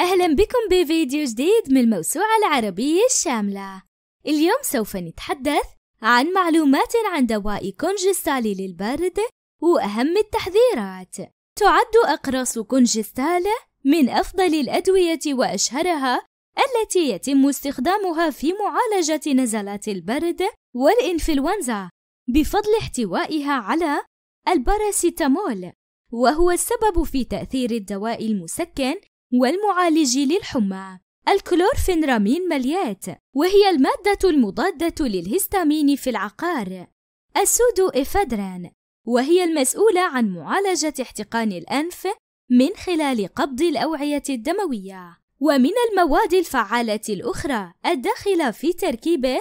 أهلا بكم بفيديو جديد من الموسوعة العربية الشاملة اليوم سوف نتحدث عن معلومات عن دواء كونجستالي للبرد وأهم التحذيرات تعد أقراص كونجستالة من أفضل الأدوية وأشهرها التي يتم استخدامها في معالجة نزلات البرد والإنفلونزا بفضل احتوائها على الباراسيتامول وهو السبب في تأثير الدواء المسكن والمعالج للحمى الكلورفينرامين مليات وهي المادة المضادة للهستامين في العقار السودو إفادران وهي المسؤولة عن معالجة احتقان الأنف من خلال قبض الأوعية الدموية ومن المواد الفعالة الأخرى الداخلة في تركيبه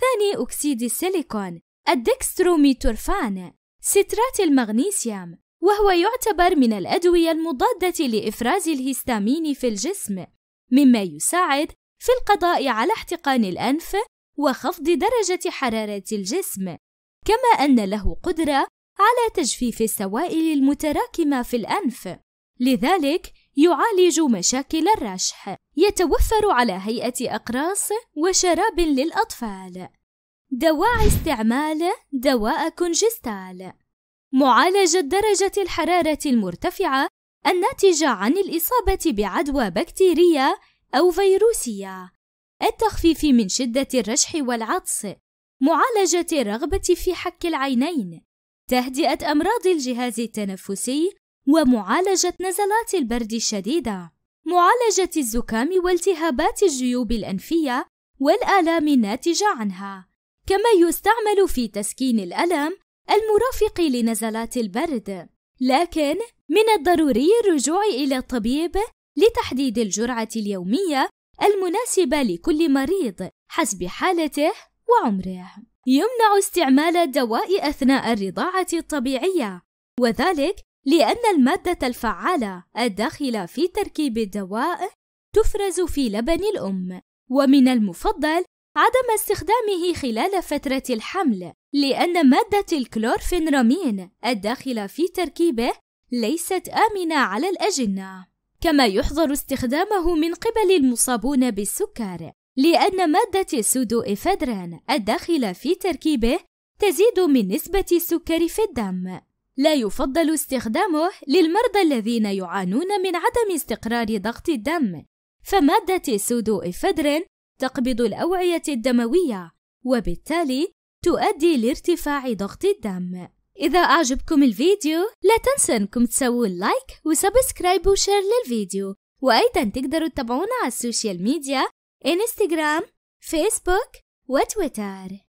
ثاني أكسيد السيليكون الدكستروميتورفان سترات المغنيسيوم وهو يعتبر من الأدوية المضادة لإفراز الهستامين في الجسم، مما يساعد في القضاء على احتقان الأنف وخفض درجة حرارة الجسم، كما أن له قدرة على تجفيف السوائل المتراكمة في الأنف، لذلك يعالج مشاكل الرشح، يتوفر على هيئة أقراص وشراب للأطفال. دواعي استعمال دواء كونجستال معالجة درجة الحرارة المرتفعة الناتجة عن الإصابة بعدوى بكتيرية أو فيروسية، التخفيف من شدة الرشح والعطس، معالجة الرغبة في حك العينين، تهدئة أمراض الجهاز التنفسي، ومعالجة نزلات البرد الشديدة، معالجة الزكام والتهابات الجيوب الأنفية والآلام الناتجة عنها، كما يستعمل في تسكين الألم المرافق لنزلات البرد لكن من الضروري الرجوع الى الطبيب لتحديد الجرعه اليوميه المناسبه لكل مريض حسب حالته وعمره يمنع استعمال الدواء اثناء الرضاعه الطبيعيه وذلك لان الماده الفعاله الداخله في تركيب الدواء تفرز في لبن الام ومن المفضل عدم استخدامه خلال فترة الحمل لأن مادة الكلورفينرامين الداخلة في تركيبه ليست آمنة على الأجنة كما يحظر استخدامه من قبل المصابون بالسكر لأن مادة السودو إفادران الداخلة في تركيبه تزيد من نسبة السكر في الدم لا يفضل استخدامه للمرضى الذين يعانون من عدم استقرار ضغط الدم فمادة السودو إفادرين تقبض الأوعية الدموية وبالتالي تؤدي لارتفاع ضغط الدم إذا أعجبكم الفيديو لا تنسوا أنكم تسووا لايك وسبسكرايب وشير للفيديو وأيضا تقدروا تتابعونا على السوشيال ميديا إنستغرام فيسبوك وتويتر